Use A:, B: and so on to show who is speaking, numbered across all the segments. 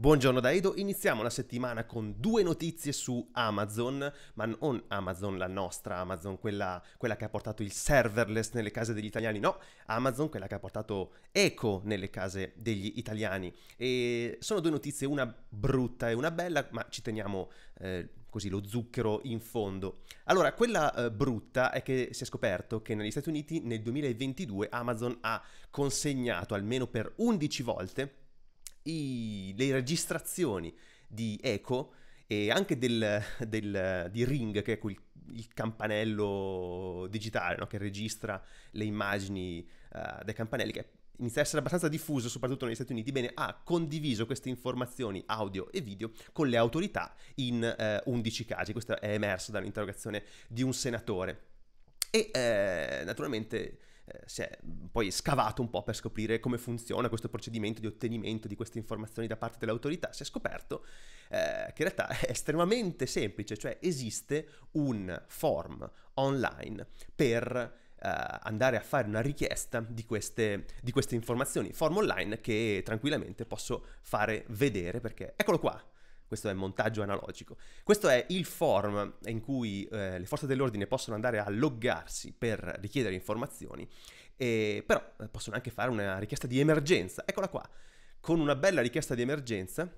A: Buongiorno da Edo, iniziamo la settimana con due notizie su Amazon, ma non Amazon la nostra Amazon, quella, quella, che ha portato il serverless nelle case degli italiani, no, Amazon quella che ha portato Eco nelle case degli italiani. E sono due notizie, una brutta e una bella, ma ci teniamo eh, così lo zucchero in fondo. Allora, quella eh, brutta è che si è scoperto che negli Stati Uniti nel 2022 Amazon ha consegnato almeno per 11 volte i, le registrazioni di Echo e anche del, del, di Ring, che è quel, il campanello digitale no? che registra le immagini uh, dei campanelli, che inizia a essere abbastanza diffuso soprattutto negli Stati Uniti, bene, ha condiviso queste informazioni audio e video con le autorità in uh, eh, 11 casi. Questo è emerso dall'interrogazione di un senatore. E uh, naturalmente eh, si è poi scavato un po' per scoprire come funziona questo procedimento di ottenimento di queste informazioni da parte delle autorità, si è scoperto eh, che in realtà è estremamente semplice, cioè esiste un form online per Uh, andare a fare una richiesta di queste, di queste informazioni, form online che tranquillamente posso fare vedere perché eccolo qua, questo è montaggio analogico. Questo è il form in cui eh, le forze dell'ordine possono andare a loggarsi per richiedere informazioni, e, però eh, possono anche fare una richiesta di emergenza. Eccola qua, con una bella richiesta di emergenza,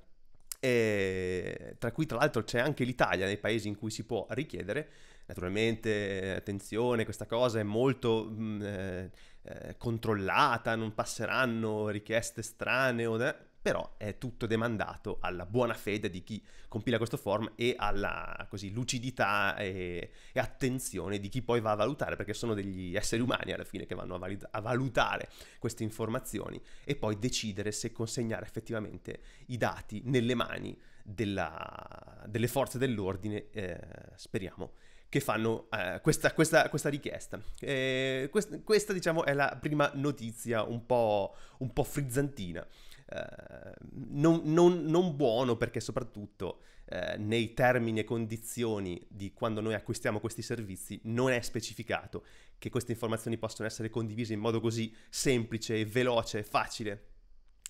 A: eh, tra cui tra l'altro c'è anche l'Italia, nei paesi in cui si può richiedere. Naturalmente, eh, attenzione, questa cosa è molto mh, mm, eh, eh, controllata, non passeranno richieste strane o... Da però è tutto demandato alla buona fede di chi compila questo form e alla così, lucidità e, e, attenzione di chi poi va a valutare, perché sono degli esseri umani alla fine che vanno a, valida- a valutare queste informazioni e poi decidere se consegnare effettivamente i dati nelle mani della, delle forze dell'ordine, eh, speriamo, che fanno eh, questa, questa, questa, richiesta. Eh, quest- questa, diciamo, è la prima notizia un po', un po frizzantina. Eh, non, non, non, buono perché soprattutto eh, nei termini e condizioni di quando noi acquistiamo questi servizi non è specificato che queste informazioni possono essere condivise in modo così semplice, veloce e facile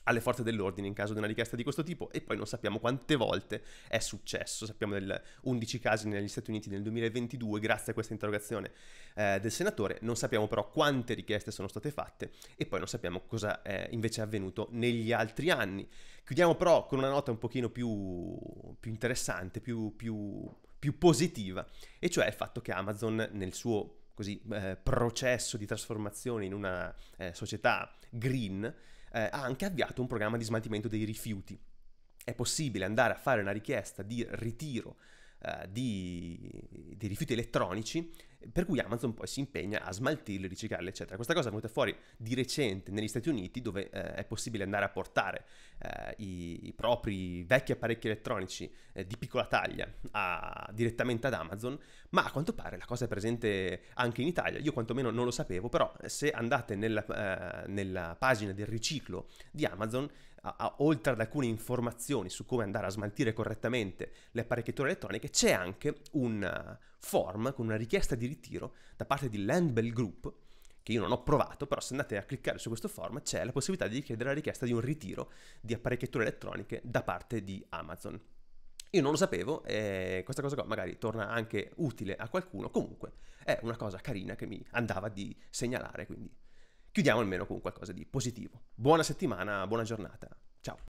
A: alle forze dell'ordine in caso di una richiesta di questo tipo e poi non sappiamo quante volte è successo, sappiamo del 11 casi negli Stati Uniti nel 2022 grazie a questa interrogazione eh, del senatore, non sappiamo però quante richieste sono state fatte e poi non sappiamo cosa è invece avvenuto negli altri anni. Chiudiamo però con una nota un pochino più, più interessante, più, più, più positiva, e cioè il fatto che Amazon nel suo così, eh, processo di trasformazione in una eh, società green eh, ha anche avviato un programma di smaltimento dei rifiuti. È possibile andare a fare una richiesta di ritiro eh, di, di rifiuti elettronici per cui Amazon poi si impegna a smaltirle, riciclarle, eccetera. Questa cosa è venuta fuori di recente negli Stati Uniti, dove eh, è possibile andare a portare eh, i, i, propri vecchi apparecchi elettronici eh, di piccola taglia a, direttamente ad Amazon, ma a quanto pare la cosa è presente anche in Italia. Io quantomeno non lo sapevo, però se andate nella, eh, nella pagina del riciclo di Amazon a, a, oltre ad alcune informazioni su come andare a smaltire correttamente le apparecchiature elettroniche, c'è anche un eh, form con una richiesta di ritiro da parte di Landbell Group, che io non ho provato, però se andate a cliccare su questo form c'è la possibilità di chiedere la richiesta di un ritiro di apparecchiature elettroniche da parte di Amazon. Io non lo sapevo e questa cosa qua magari torna anche utile a qualcuno, comunque è una cosa carina che mi andava di segnalare, quindi chiudiamo almeno con qualcosa di positivo. Buona settimana, buona giornata, ciao!